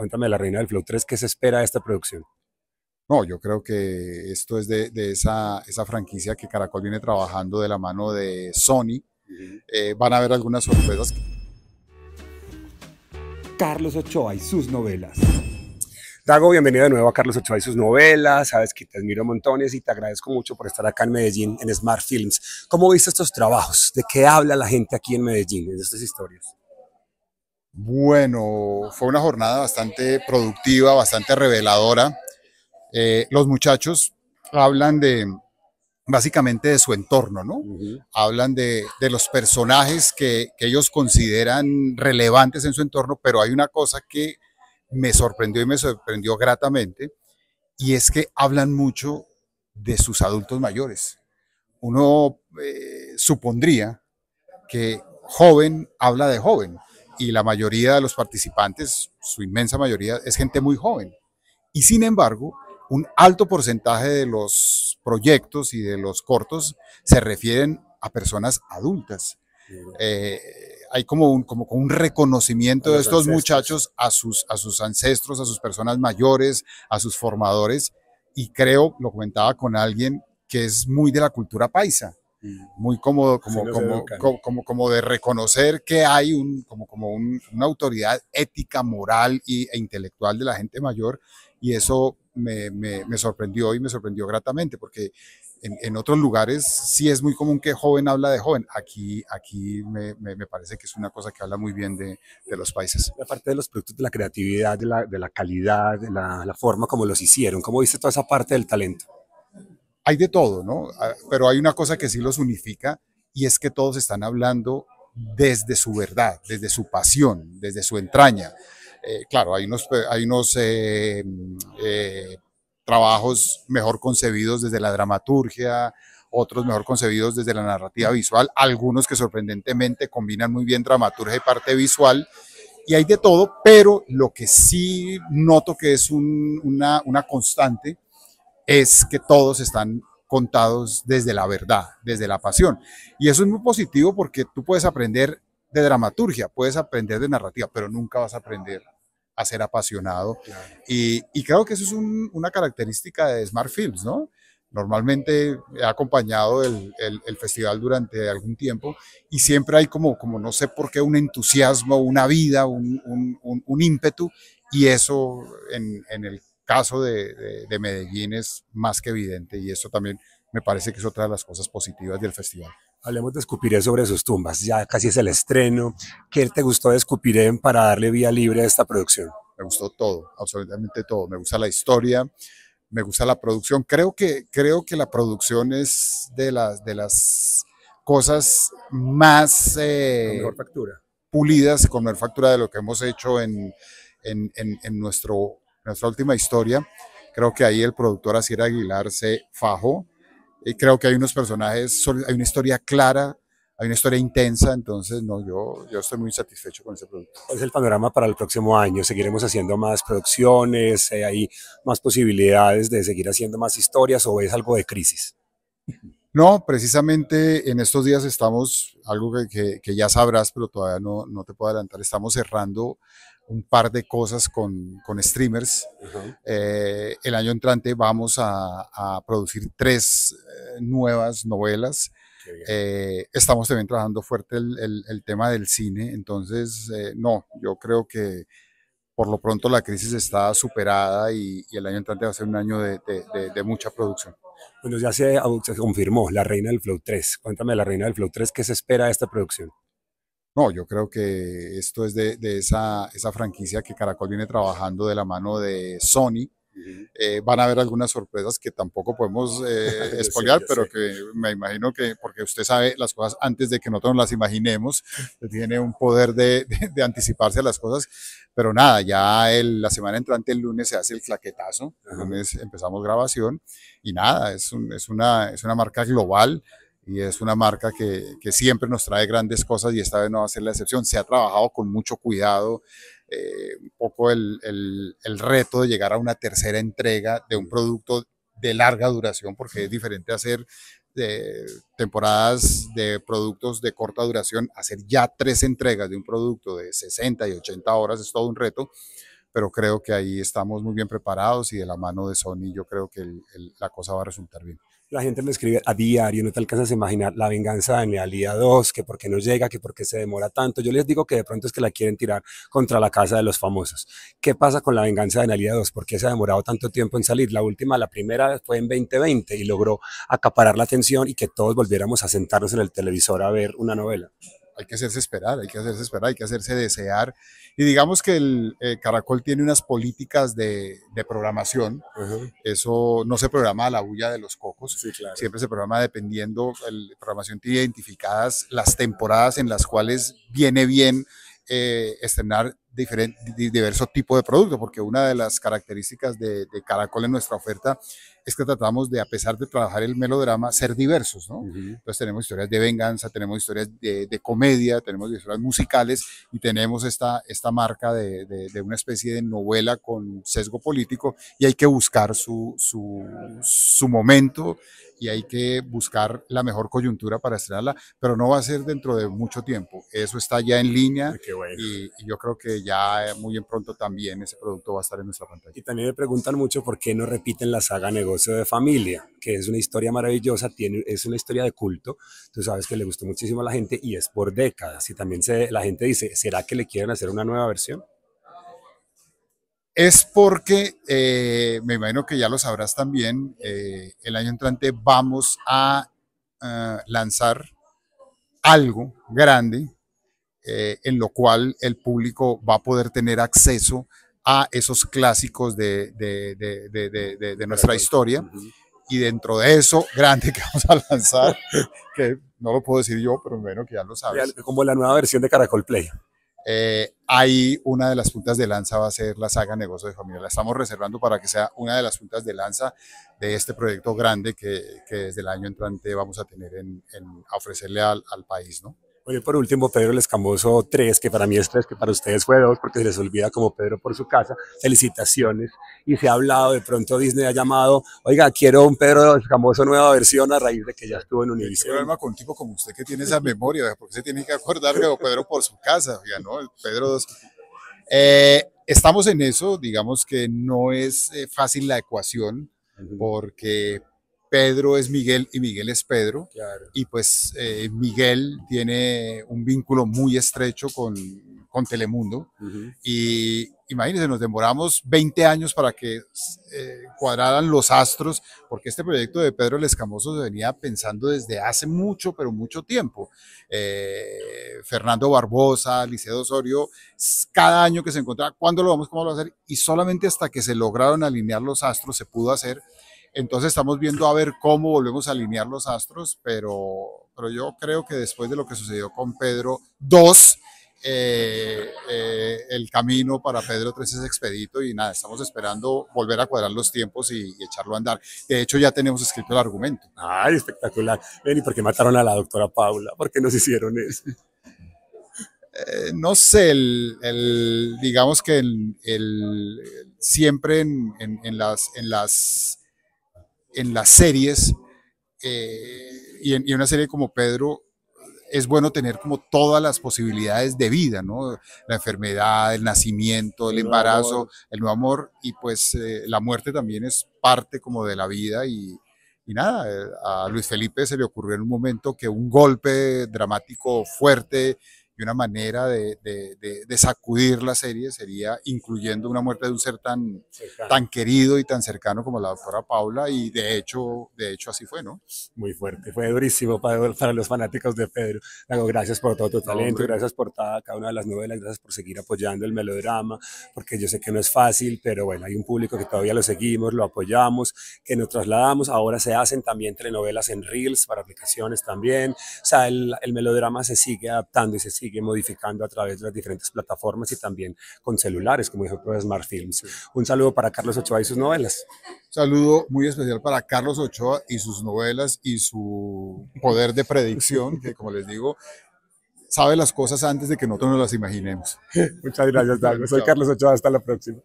Cuéntame La Reina del Flow 3, ¿qué se espera de esta producción? No, yo creo que esto es de, esa, franquicia que Caracol viene trabajando de la mano de Sony. Eh, van a haber algunas sorpresas. Carlos Ochoa y sus novelas. Dago, bienvenido de nuevo a Carlos Ochoa y sus novelas. Sabes que te admiro montones y te agradezco mucho por estar acá en Medellín, en Smart Films. ¿Cómo viste estos trabajos? ¿De qué habla la gente aquí en Medellín, en estas historias? Bueno, fue una jornada bastante productiva, bastante reveladora. Eh, los muchachos hablan de, básicamente de su entorno, ¿no? Hablan de, los personajes que, ellos consideran relevantes en su entorno, pero hay una cosa que me sorprendió y me sorprendió gratamente, y es que hablan mucho de sus adultos mayores. Uno eh, supondría que joven habla de joven, y la mayoría de los participantes, su inmensa mayoría, es gente muy joven. Y sin embargo, un alto porcentaje de los proyectos y de los cortos se refieren a personas adultas. Eh, hay como un, como un reconocimiento de estos muchachos a sus, a sus ancestros, a sus personas mayores, a sus formadores. Y creo, lo comentaba con alguien, que es muy de la cultura paisa muy cómodo, como, como, como, como, de reconocer que hay un, como, como una autoridad ética, moral y, e intelectual de la gente mayor. Y eso me, me, sorprendió y me sorprendió gratamente, porque en, en, otros lugares sí es muy común que joven habla de joven. Aquí, aquí me, me, parece que es una cosa que habla muy bien de, de, los países. La de los productos, de la creatividad, de la, de la calidad, de la, la forma como los hicieron. ¿Cómo viste toda esa parte del talento? hay de todo, ¿no? Ah, pero hay una cosa que sí los unifica y es que todos están hablando desde su verdad, desde su pasión, desde su entraña. Eh, claro, hay unos, eh, hay unos eh, mm, trabajos mejor concebidos desde la dramaturgia, otros mejor concebidos desde la narrativa visual, algunos que sorprendentemente combinan muy bien dramaturgia y parte visual, y hay de todo, pero lo que sí noto que es una constante es que todos están contados desde la verdad, desde la pasión. Y eso es muy positivo porque tú puedes aprender de dramaturgia, puedes aprender de narrativa, pero nunca vas a aprender a ser apasionado. Y, creo que eso es una característica de Smart Films, ¿no? Normalmente he acompañado el, festival durante algún tiempo y siempre hay como, no sé por qué, un entusiasmo, una vida, un, ímpetu y eso en el caso de, Medellín es más que evidente y eso también me parece que es otra de las cosas positivas del festival. Hablemos de Escupiré sobre sus tumbas, ya casi es el estreno. ¿Qué te gustó de Escupiré para darle vía libre a esta producción? Me gustó todo, absolutamente todo. Me gusta la historia, me gusta la producción. Creo que, creo que la producción es de las, de las cosas más... Eh, mejor factura. Pulidas, con mejor factura de lo que hemos hecho en, en, en nuestro nuestra última historia. Creo que ahí el productor Asier Aguilar se fajó. Y creo que hay unos personajes, hay una historia clara, hay una historia intensa, entonces no, yo, yo estoy muy satisfecho con ese producto. ¿Cuál es el panorama para el próximo año? ¿Seguiremos haciendo más producciones? Eh, ¿Hay más posibilidades de seguir haciendo más historias o es algo de crisis? No, precisamente en estos días estamos, algo que, ya sabrás, pero todavía no, no, te puedo adelantar, estamos cerrando un par de cosas con, streamers. Eh, el año entrante vamos a, producir tres eh, nuevas novelas. Eh, estamos también trabajando fuerte el, tema del cine, entonces no, yo creo que por lo pronto la crisis está superada y, el año entrante va a ser un año de, mucha producción. Bueno, ya se, se confirmó La Reina del Flow 3. Cuéntame La Reina del Flow 3, ¿qué se espera de esta producción? No, yo creo que esto es de, esa, franquicia que Caracol viene trabajando de la mano de Sony. Eh, van a haber algunas sorpresas que tampoco podemos eh, pero que me imagino que, porque usted sabe las cosas antes de que nosotros las imaginemos, tiene un poder de, anticiparse a las cosas, pero nada, ya la semana entrante, el lunes, se hace el claquetazo, el lunes empezamos grabación y nada, es una marca global y es una marca que, siempre nos trae grandes cosas y esta vez no va a ser la excepción. Se ha trabajado con mucho cuidado eh, un poco el, reto de llegar a una tercera entrega de un producto de larga duración, porque es diferente hacer eh, temporadas de productos de corta duración, hacer ya tres entregas de un producto de 60 y 80 horas es todo un reto pero creo que ahí estamos muy bien preparados y de la mano de Sony yo creo que la cosa va a resultar bien la gente me escribe a diario, no te alcanzas a imaginar la venganza de Nealía II, que por qué no llega, que por qué se demora tanto. Yo les digo que de pronto es que la quieren tirar contra la casa de los famosos. ¿Qué pasa con la venganza de Nealía 2? ¿Por qué se ha demorado tanto tiempo en salir? La última, la primera fue en 2020 y logró acaparar la atención y que todos volviéramos a sentarnos en el televisor a ver una novela hay que hacerse esperar, hay que hacerse esperar, hay que hacerse desear. Y digamos que el eh, Caracol tiene unas políticas de, programación. Eso no se programa a la bulla de los cocos. Siempre se programa dependiendo, la programación tiene identificadas las temporadas en las cuales viene bien eh, estrenar diversos tipos de productos, porque una de las características de, Caracol en nuestra oferta es que tratamos de, a pesar de trabajar el melodrama, ser diversos, ¿no? Entonces tenemos historias de venganza, tenemos historias de, de, comedia, tenemos historias musicales y tenemos esta, esta marca de, de, una especie de novela con sesgo político y hay que buscar su, su, su momento y hay que buscar la mejor coyuntura para estrenarla, pero no va a ser dentro de mucho tiempo. Eso está ya en línea y, yo creo que ya eh, muy en pronto también ese producto va a estar en nuestra pantalla. Y también me preguntan mucho por qué no repiten la saga Negocio de Familia, que es una historia maravillosa, tiene, es una historia de culto, tú sabes que le gustó muchísimo a la gente y es por décadas. Y también se, la gente dice, ¿será que le quieren hacer una nueva versión? es porque, eh, me imagino que ya lo sabrás también, eh, el año entrante vamos a eh, lanzar algo grande en lo cual el público va a poder tener acceso a esos clásicos de, nuestra historia. Y dentro de eso grande que vamos a lanzar, que no lo puedo decir yo, pero me imagino que ya lo sabes. Como la nueva versión de Caracol Play. Eh, ahí una de las puntas de lanza va a ser la saga Negocio de Familia. La estamos reservando para que sea una de las puntas de lanza de este proyecto grande que, desde el año entrante vamos a tener en, en ofrecerle al, al país, ¿no? Bueno, y por último, Pedro el Escamoso 3, que para mí es 3, que para ustedes fue 2, porque se les olvida como Pedro por su casa. Felicitaciones. Y se ha hablado, de pronto Disney ha llamado, oiga, quiero un Pedro Escamoso nueva versión a raíz de que ya estuvo en Univision. problema con un tipo como usted que tiene esa memoria? porque se tiene que acordar de Pedro por su casa? Ya, ¿no? Pedro 2. Eh, estamos en eso, digamos que no es eh, fácil la ecuación, porque Pedro es Miguel y Miguel es Pedro. Y pues eh, Miguel tiene un vínculo muy estrecho con, Telemundo. Y imagínense, nos demoramos 20 años para que eh, cuadraran los astros, porque este proyecto de Pedro el Escamoso se venía pensando desde hace mucho, pero mucho tiempo. Eh, Fernando Barbosa, Liceo Osorio, cada año que se encontraba, ¿cuándo lo vamos? ¿Cómo lo vamos a hacer? Y solamente hasta que se lograron alinear los astros se pudo hacer entonces estamos viendo a ver cómo volvemos a alinear los astros, pero, pero yo creo que después de lo que sucedió con Pedro 2, eh, eh, el camino para Pedro 3 es expedito y nada, estamos esperando volver a cuadrar los tiempos y, echarlo a andar. De hecho, ya tenemos escrito el argumento. Ay, espectacular. ¿y por qué mataron a la doctora Paula? ¿Por qué nos hicieron eso? Eh, no sé, el, digamos que el, siempre en las en las series eh, y, en, una serie como Pedro es bueno tener como todas las posibilidades de vida, ¿no? La enfermedad, el nacimiento, el, embarazo, el nuevo amor y pues eh, la muerte también es parte como de la vida y nada, eh, a Luis Felipe se le ocurrió en un momento que un golpe dramático fuerte una manera de, sacudir la serie sería incluyendo una muerte de un ser tan, tan querido y tan cercano como la doctora Paula y de hecho, de hecho así fue, ¿no? Muy fuerte, fue durísimo para, para los fanáticos de Pedro. Lago, gracias por todo tu talento, gracias por cada, una de las novelas, gracias por seguir apoyando el melodrama, porque yo sé que no es fácil, pero bueno, hay un público que todavía lo seguimos, lo apoyamos, que nos trasladamos. Ahora se hacen también telenovelas en Reels para aplicaciones también. O sea, el melodrama se sigue adaptando y se sigue modificando a través de las diferentes plataformas y también con celulares, como el de Smart Films. Un saludo para Carlos Ochoa y sus novelas. Saludo muy especial para Carlos Ochoa y sus novelas y su poder de predicción, que como les digo, sabe las cosas antes de que nosotros nos las imaginemos. Muchas gracias, Soy Carlos Ochoa. Hasta la próxima.